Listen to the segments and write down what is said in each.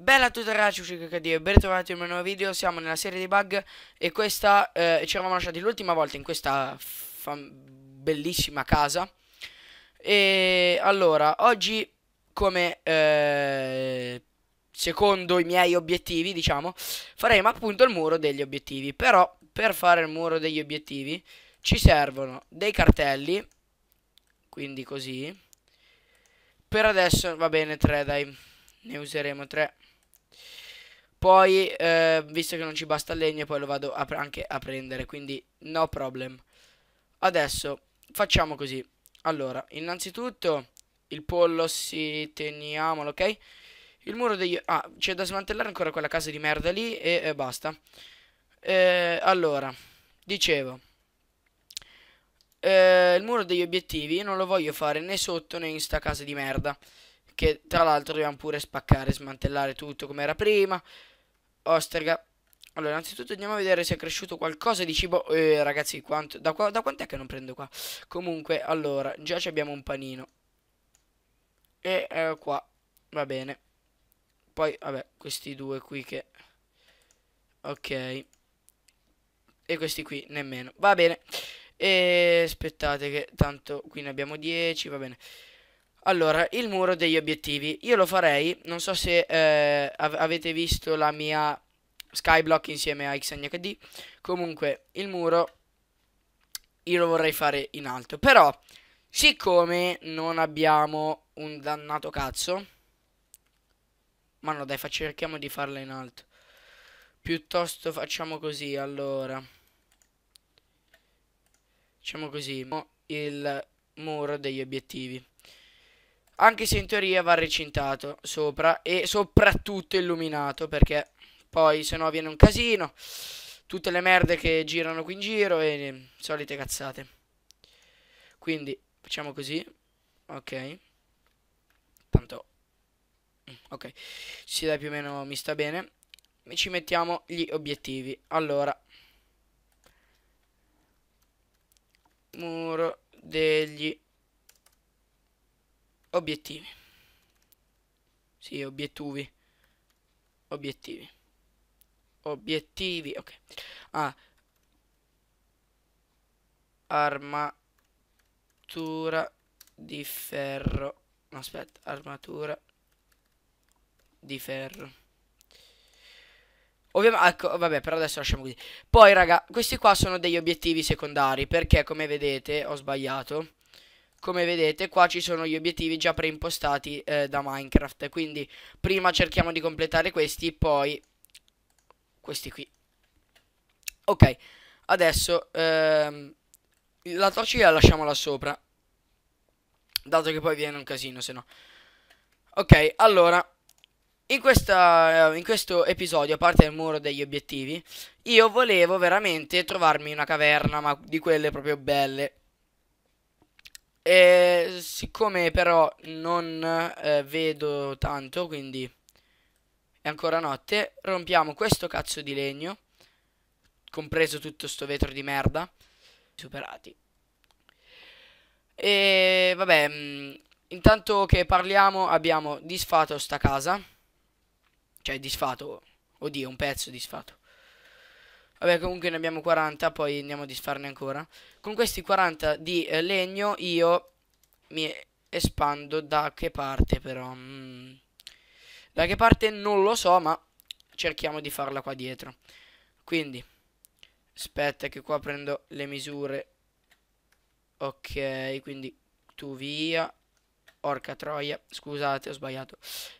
Bella a tutti ragazzi, Ucic HD e ben ritrovati in un nuovo video, siamo nella serie di bug e questa, eh, ci eravamo lasciati l'ultima volta in questa bellissima casa E allora, oggi come eh, secondo i miei obiettivi, diciamo, faremo appunto il muro degli obiettivi Però per fare il muro degli obiettivi ci servono dei cartelli, quindi così Per adesso va bene tre dai, ne useremo tre poi, eh, visto che non ci basta il legno, poi lo vado a anche a prendere, quindi no problem. Adesso, facciamo così. Allora, innanzitutto, il pollo si teniamolo, ok? Il muro degli... Ah, c'è da smantellare ancora quella casa di merda lì e, e basta. Eh, allora, dicevo... Eh, il muro degli obiettivi non lo voglio fare né sotto né in sta casa di merda. Che tra l'altro dobbiamo pure spaccare, smantellare tutto come era prima. Osterga. Allora, innanzitutto andiamo a vedere se è cresciuto qualcosa di cibo. Eh, ragazzi, quanto, da, qua, da quant'è che non prendo qua? Comunque, allora, già ci abbiamo un panino. E eh, qua, va bene. Poi, vabbè, questi due qui che... Ok. E questi qui nemmeno. Va bene. E aspettate che tanto qui ne abbiamo 10, va bene. Allora, il muro degli obiettivi. Io lo farei, non so se eh, av avete visto la mia Skyblock insieme a XNHD. Comunque, il muro io lo vorrei fare in alto. Però, siccome non abbiamo un dannato cazzo... Ma no, dai, cerchiamo di farla in alto. Piuttosto facciamo così, allora. Facciamo così, il muro degli obiettivi anche se in teoria va recintato sopra e soprattutto illuminato perché poi se no viene un casino, tutte le merde che girano qui in giro e le eh, solite cazzate. Quindi facciamo così, ok, tanto, mm, ok, sì dai più o meno mi sta bene, e ci mettiamo gli obiettivi, allora, muro degli obiettivi Obiettivi. Sì, obiettivi. Obiettivi. Obiettivi, ok. Ah. Armatura di ferro. aspetta, armatura di ferro. Ovviamente, ecco, vabbè, per adesso lasciamo così. Poi, raga, questi qua sono degli obiettivi secondari, perché come vedete, ho sbagliato come vedete qua ci sono gli obiettivi già preimpostati eh, da Minecraft. Quindi prima cerchiamo di completare questi, poi questi qui. Ok, adesso ehm, la torcia la lasciamo là sopra. Dato che poi viene un casino, se no. Ok, allora, in, questa, eh, in, questo episodio, a parte il muro degli obiettivi, io volevo veramente trovarmi una caverna, ma di quelle proprio belle. E eh, siccome però non eh, vedo tanto, quindi è ancora notte, rompiamo questo cazzo di legno, compreso tutto sto vetro di merda, superati. E vabbè, mh, mm, intanto che parliamo abbiamo disfatto sta casa, cioè disfatto, oddio, un pezzo disfatto. Vabbè, comunque ne abbiamo 40, poi andiamo a disfarne ancora. Con questi 40 di eh, legno io mi espando da che parte però. Mm. Da che parte non lo so, ma cerchiamo di farla qua dietro. Quindi, aspetta che qua prendo le misure. Ok, quindi tu via. Orca troia, scusate ho sbagliato.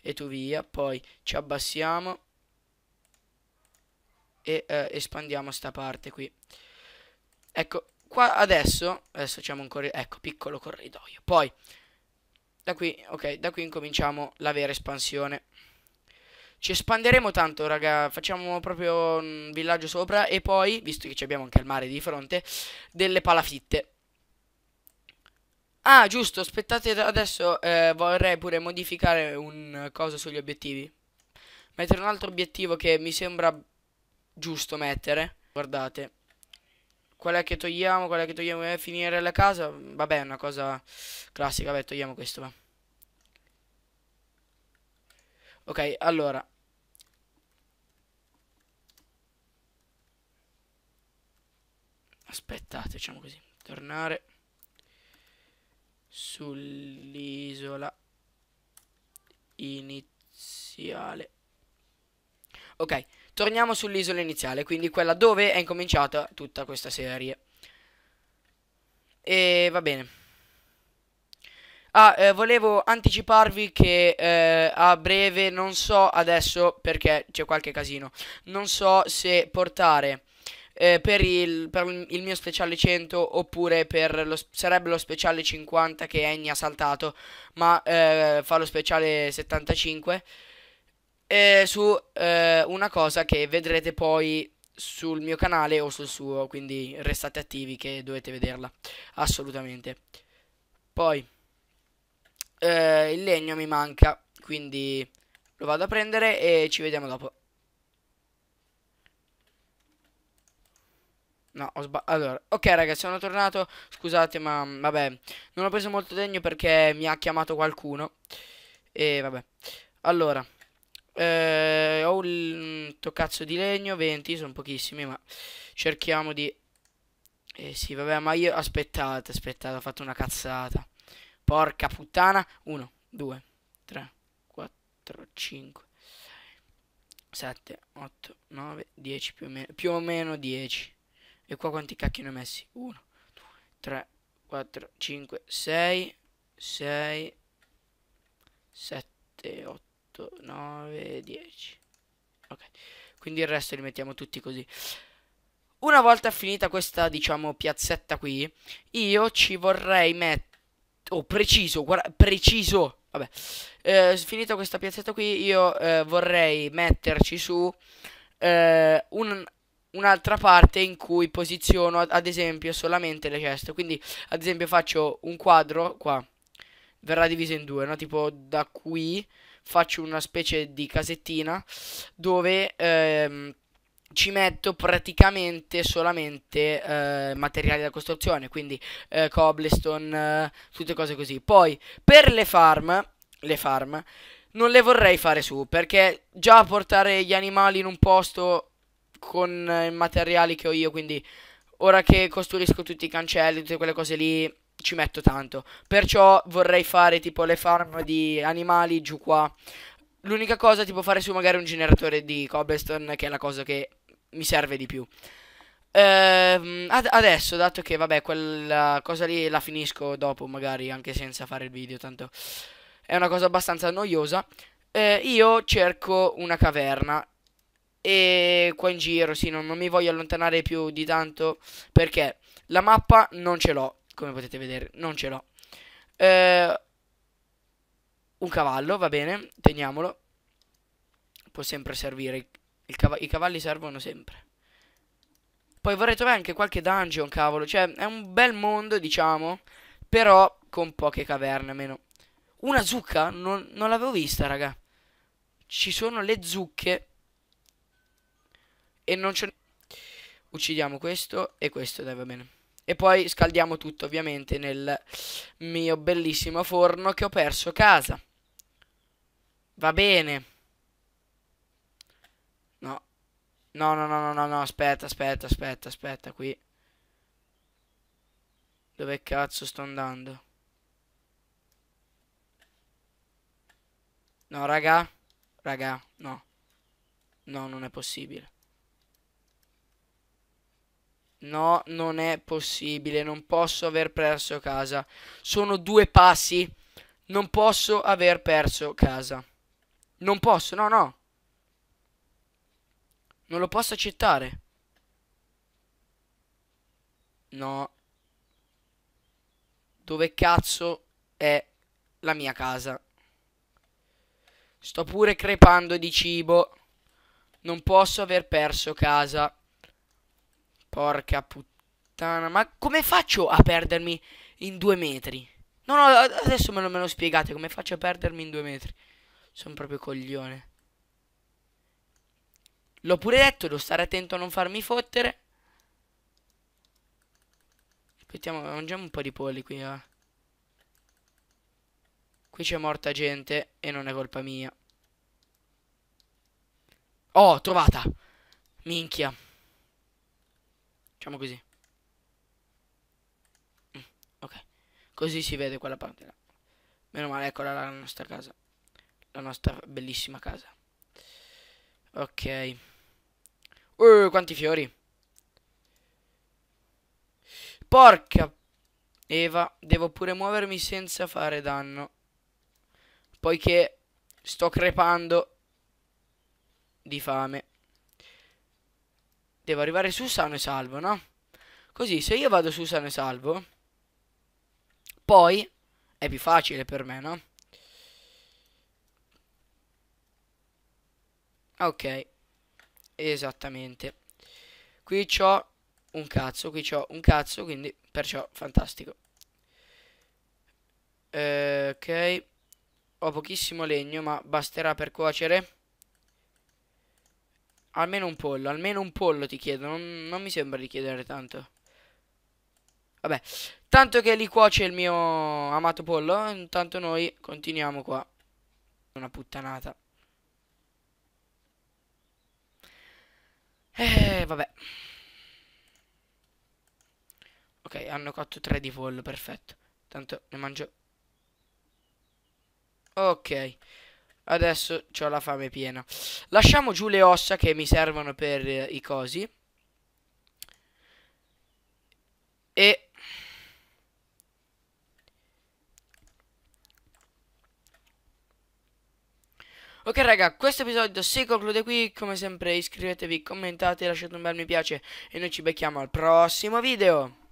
E tu via, poi ci abbassiamo e eh, espandiamo sta parte qui. Ecco, qua adesso, adesso facciamo un corridoio, ecco, piccolo corridoio. Poi, da qui, ok, da qui incominciamo la vera espansione. Ci espanderemo tanto, raga, facciamo proprio un villaggio sopra e poi, visto che abbiamo anche il mare di fronte, delle palafitte. Ah, giusto, aspettate adesso, eh, vorrei pure modificare un cosa sugli obiettivi. Mettere un altro obiettivo che mi sembra giusto mettere. Guardate, quella che togliamo, quella che togliamo è finire la casa, vabbè è una cosa classica, vabbè togliamo questo va. Ok, allora. Aspettate, diciamo così. Tornare sull'isola iniziale. Ok, Torniamo sull'isola iniziale, quindi quella dove è incominciata tutta questa serie. E va bene. Ah, eh, volevo anticiparvi che eh, a breve, non so adesso perché c'è qualche casino, non so se portare... Eh, per, il, per, il, mio speciale 100 oppure per lo, sarebbe lo speciale 50 che Annie ha saltato ma eh, fa lo speciale 75 eh, su eh, una cosa che vedrete poi sul mio canale o sul suo, quindi restate attivi che dovete vederla, assolutamente. Poi, eh, il legno mi manca, quindi lo vado a prendere e ci vediamo dopo. No, ho sbagliato. Allora, ok ragazzi, sono tornato. Scusate, ma vabbè, non ho preso molto legno perché mi ha chiamato qualcuno. E vabbè. Allora. Eh, ho un toccazzo di legno, 20, sono pochissimi, ma cerchiamo di... Eh sì, vabbè, ma io... Aspettate, aspettate, ho fatto una cazzata. Porca puttana. 1, 2, 3, 4, 5, 7, 8, 9, 10, più o meno, più o meno 10. E qua quanti cacchi ne ho messi? 1, 2, 3, 4, 5, 6, 6, 7, 8. 8, 9, 10. Ok, quindi il resto li mettiamo tutti così. Una volta finita questa, diciamo, piazzetta qui, io ci vorrei mettere... Oh, preciso, guarda, preciso! Vabbè, eh, finita questa piazzetta qui, io eh, vorrei metterci su eh, un, un'altra parte in cui posiziono ad esempio solamente le ceste quindi ad esempio faccio un quadro qua verrà diviso in due no? tipo da qui faccio una specie di casettina dove ehm, ci metto praticamente solamente eh, materiali da costruzione, quindi eh, cobblestone, eh, tutte cose così. Poi per le farm, le farm non le vorrei fare su perché già portare gli animali in un posto con eh, i materiali che ho io, quindi ora che costruisco tutti i cancelli, tutte quelle cose lì ci metto tanto. Perciò vorrei fare tipo le farm di animali giù qua. L'unica cosa tipo fare su magari un generatore di cobblestone che è la cosa che mi serve di più. Ehm, ad adesso, dato che vabbè quella cosa lì la finisco dopo magari anche senza fare il video, tanto è una cosa abbastanza noiosa. Eh, io cerco una caverna e qua in giro, sì, non, non mi voglio allontanare più di tanto perché la mappa non ce l'ho come potete vedere non ce l'ho. Eh, un cavallo, va bene, teniamolo. Può sempre servire, cav i cavalli servono sempre. Poi vorrei trovare anche qualche dungeon, cavolo. Cioè, è un bel mondo, diciamo, però con poche caverne almeno. Una zucca? Non, non l'avevo vista, raga. Ci sono le zucche. E non c'è... Uccidiamo questo e questo, dai, va bene. E poi scaldiamo tutto ovviamente nel mio bellissimo forno che ho perso a casa. Va bene. No. No, no, no, no, no, no, aspetta, aspetta, aspetta, aspetta, qui. Dove cazzo sto andando? No, raga. Raga, no. No, non è possibile. No, non è possibile, non posso aver perso casa. Sono due passi. Non posso aver perso casa. Non posso, no, no. Non lo posso accettare. No. Dove cazzo è la mia casa? Sto pure crepando di cibo. Non posso aver perso casa. Porca puttana, ma come faccio a perdermi in due metri? No, no, adesso me lo, me lo spiegate, come faccio a perdermi in due metri? Sono proprio coglione. L'ho pure detto, devo stare attento a non farmi fottere. Aspettiamo, mangiamo un po' di polli qui, va. Qui c'è morta gente e non è colpa mia. Oh, trovata! Minchia. Facciamo così. Mm, ok. Così si vede quella parte là. Meno male, eccola la nostra casa. La nostra bellissima casa. Ok. Uh, quanti fiori. Porca Eva, devo pure muovermi senza fare danno. Poiché sto crepando di fame devo arrivare su sano e salvo, no? Così, se io vado su sano e salvo, poi è più facile per me, no? Ok, esattamente. Qui c'ho un cazzo, qui c'ho un cazzo, quindi perciò fantastico. Eh, ok, ho pochissimo legno, ma basterà per cuocere. Almeno un pollo, almeno un pollo ti chiedo, non, non mi sembra di chiedere tanto. Vabbè, tanto che li cuoce il mio amato pollo, intanto noi continuiamo qua. Una puttanata. Eh, vabbè. Ok, hanno cotto tre di pollo, perfetto. Tanto ne mangio... Ok. Adesso ho la fame piena. Lasciamo giù le ossa che mi servono per eh, i cosi. E... Ok raga, questo episodio si conclude qui, come sempre iscrivetevi, commentate, lasciate un bel mi piace e noi ci becchiamo al prossimo video.